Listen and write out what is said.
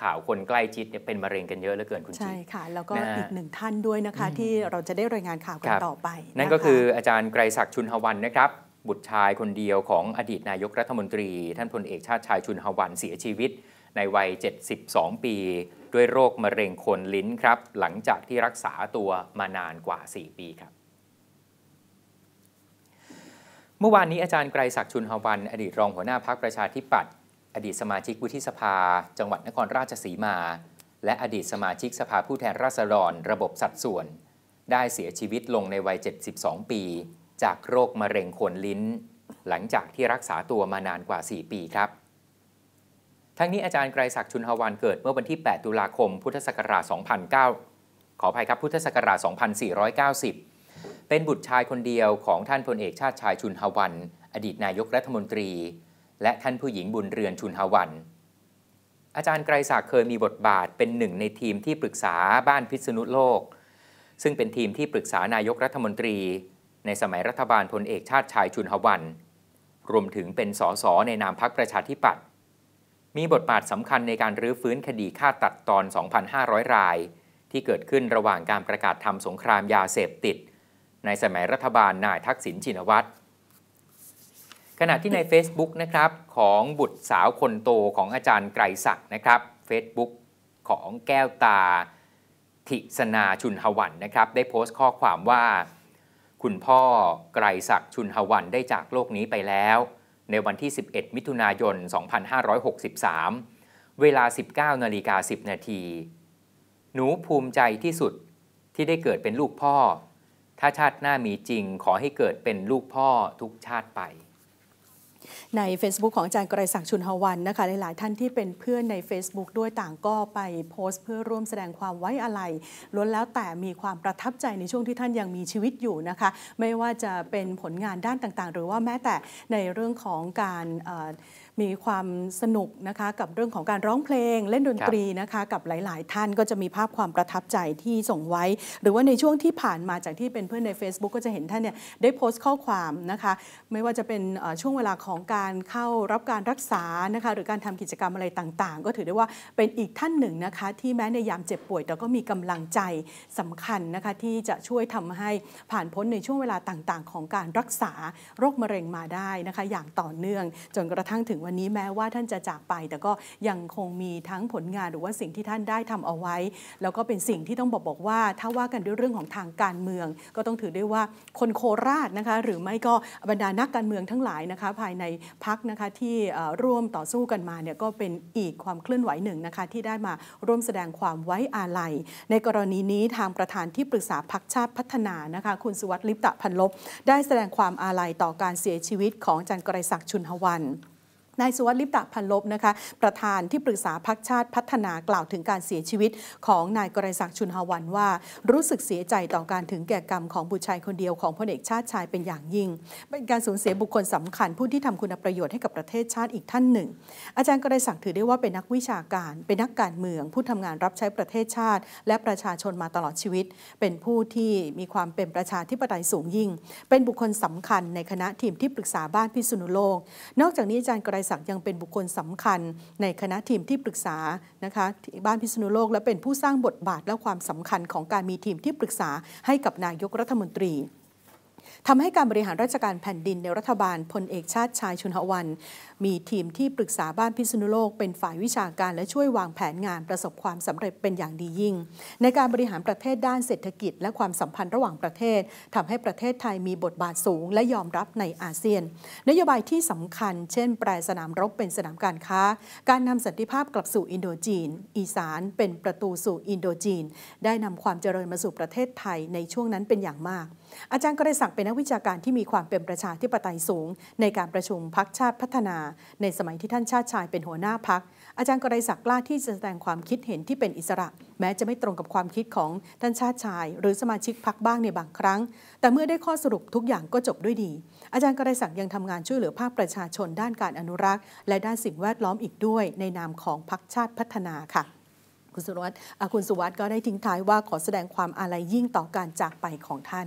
ข่าวคนใกล้ชิดเเป็นมะเร็งกันเยอะเหลือเกินคุณจีใช่ค่ะ แล้วก็อีกหนึ่งท่านด้วยนะคะ ที่เราจะได้รายงานข่าวกันต่อไป นั่นก็คืออาจารย์ไกรศักดิ์ชุนหวันนะครับ บุตรชายคนเดียวของอดีตนายกรัฐมนตรี ท่านพลเอกชาติชายชุนหวันเสียชีวิต ในวัย 72 ปี ด้วยโรคมะเร็งคนลิ้นครับ หลังจากที่รักษาตัวมานานกว่า 4 ปีครับเมื่อวานนี้อาจารย์ไกรศักดิ์ชุนหวัน อดีตรองหัวหน้าพักประชาธิปัตย์อดีตสมาชิกวุฒิสภา จังหวัดนครราชสีมา และอดีตสมาชิกสภาผู้แทนราษฎร ระบบสัดส่วน ได้เสียชีวิตลงในวัย 72 ปี จากโรคมะเร็งขนลิ้น หลังจากที่รักษาตัวมานานกว่า 4 ปีครับ ทั้งนี้อาจารย์ไกรศักดิ์ชุนหวันเกิดเมื่อวันที่ 8 ตุลาคมพุทธศักราช2009 ขออภัยครับพุทธศักราช2490 เป็นบุตรชายคนเดียวของท่านพลเอกชาติชายชุนหวัน อดีตนายกรัฐมนตรีและท่านผู้หญิงบุญเรือนชุนหวัน อาจารย์ไกรศักดิ์เคยมีบทบาทเป็นหนึ่งในทีมที่ปรึกษาบ้านพิษณุโลก ซึ่งเป็นทีมที่ปรึกษานายกรัฐมนตรี ในสมัยรัฐบาลพลเอกชาติชายชุนหวัน รวมถึงเป็นสสในนามพักประชาธิปัตย์ มีบทบาทสำคัญในการรื้อฟื้นคดีฆ่าตัดตอน 2,500 ราย ที่เกิดขึ้นระหว่างการประกาศทำสงครามยาเสพติด ในสมัยรัฐบาลนายทักษิณชินวัตรขณะที่ใน Facebook นะครับของบุตรสาวคนโตของอาจารย์ไกรศักดิ์นะครับ Facebook ของแก้วตาทิศนาชุนหวันนะครับ ได้โพสต์ข้อความว่า คุณพ่อไกรศักดิ์ชุนหวันได้จากโลกนี้ไปแล้ว ในวันที่ 11 มิถุนายน 2563 เวลา 19 นาฬิกา10 นาทีหนูภูมิใจที่สุดที่ได้เกิดเป็นลูกพ่อ ถ้าชาติหน้ามีจริงขอให้เกิดเป็นลูกพ่อทุกชาติไปใน Facebook ของอาจารย์กรศักดิ์ชุนหวันนะคะหลาย ๆ ท่านที่เป็นเพื่อนใน Facebook ด้วยต่างก็ไปโพสต์เพื่อร่วมแสดงความไว้อะไรล้วนแล้วแต่มีความประทับใจในช่วงที่ท่านยังมีชีวิตอยู่นะคะไม่ว่าจะเป็นผลงานด้านต่าง ๆ หรือว่าแม้แต่ในเรื่องของการมีความสนุกนะคะกับเรื่องของการร้องเพลงเล่นดนตรีนะคะ กับหลาย ๆ ท่านก็จะมีภาพความประทับใจที่ส่งไว้ หรือว่าในช่วงที่ผ่านมาจากที่เป็นเพื่อนใน Facebook ก็จะเห็นท่านเนี่ยได้โพสต์ข้อความนะคะ ไม่ว่าจะเป็นช่วงเวลาของการเข้ารับการรักษานะคะหรือการทำกิจกรรมอะไรต่าง ๆ ก็ถือได้ว่าเป็นอีกท่านหนึ่งนะคะ ที่แม้ในยามเจ็บป่วยแต่ก็มีกำลังใจสำคัญนะคะ ที่จะช่วยทำให้ผ่านพ้นในช่วงเวลาต่าง ๆ ของการรักษาโรคมะเร็งมาได้นะคะ อย่างต่อเนื่องจนกระทั่งถึงงวันนี้แม้ว่าท่านจะจากไป แต่ก็ยังคงมีทั้งผลงานหรือว่าสิ่งที่ท่านได้ทำเอาไว้ แล้วก็เป็นสิ่งที่ต้องบอกบอกว่าถ้าว่ากันด้วยเรื่องของทางการเมือง ก็ต้องถือได้ว่าคนโคราชนะคะหรือไม่ก็บรรดานักการเมืองทั้งหลายนะคะภายในพักนะคะที่ร่วมต่อสู้กันมาเนี่ยก็เป็นอีกความเคลื่อนไหวหนึ่งนะคะที่ได้มาร่วมแสดงความไว้อาลัยในกรณีนี้ทางประธานที่ปรึกษาพักชาติพัฒนานะคะคุณสุวัสดิ์ลิปตะพันลบได้แสดงความอาลัยต่อการเสียชีวิตของจันกรศักดิ์ชุนหวันนายสุวัสดิ์ลิปตะพันลบนะคะประธานที่ปรึกษาพักชาติพัฒนากล่าวถึงการเสียชีวิตของนายกรศักดิ์ชุนหวันว่า รู้สึกเสียใจต่อการถึงแก่กรรมของบุตรชายคนเดียวของพลเอกชาติชายเป็นอย่างยิ่ง เป็นการสูญเสียบุคคลสำคัญผู้ที่ทำคุณประโยชน์ให้กับประเทศชาติอีกท่านหนึ่ง อาจารย์กรศักดิ์ถือได้ว่าเป็นนักวิชาการ เป็นนักการเมืองผู้ทำงานรับใช้ประเทศชาติ และประชาชนมาตลอดชีวิต เป็นผู้ที่มีความเป็นประชาธิปไตยสูงยิ่ง เป็นบุคคลสำคัญในคณะทีมที่ปรึกษาบ้านพิษณุโลกนอกจากนี้อาจารย์กรศักดิ์ยังเป็นบุคคลสำคัญในคณะทีมที่ปรึกษานะคะบ้านพิษณุโลกและเป็นผู้สร้างบทบาทและความสำคัญของการมีทีมที่ปรึกษา ให้กับนายกรัฐมนตรีทำให้การบริหารราชการแผ่นดินในรัฐบาลพลเอกชาติชายชุนหวันมีทีมที่ปรึกษาบ้านพิษณุโลกเป็นฝ่ายวิชาการและช่วยวางแผนงานประสบความสำเร็จเป็นอย่างดียิ่ง ในการบริหารประเทศด้านเศรษฐกิจและความสัมพันธ์ระหว่างประเทศ ทำให้ประเทศไทยมีบทบาทสูงและยอมรับในอาเซียนนโยบายที่สำคัญ เช่น แปลสนามรบเป็นสนามการค้า การนำสันติภาพกลับสู่อินโดจีน อีสานเป็นประตูสู่อินโดจีน ได้นำความเจริญมาสู่ประเทศไทยในช่วงนั้นเป็นอย่างมากอาจารย์กระศักดิ์เป็นนักวิชาการที่มีความเป็นประชาธิปไตยสูง ในการประชุมพักชาติพัฒนา ในสมัยที่ท่านชาติชายเป็นหัวหน้าพักอาจารย์กระศักดิ์กล้าที่จะแสดงความคิดเห็นที่เป็นอิสระ แม้จะไม่ตรงกับความคิดของท่านชาติชาย หรือสมาชิกพักบ้างในบางครั้ง แต่เมื่อได้ข้อสรุปทุกอย่างก็จบด้วยดี อาจารย์กระศักดิ์ยังทำงานช่วยเหลือภาคประชาชนด้านการอนุรักษ์ และด้านสิ่งแวดล้อมอีกด้วย ในนามของพักชาติพัฒนาค่ะ คุณสุวัสดิ์คุณสุวัสดิ์ก็ได้ทิ้งท้ายว่าขอแสดงความอาลัยยิ่งต่อการจากไปของท่าน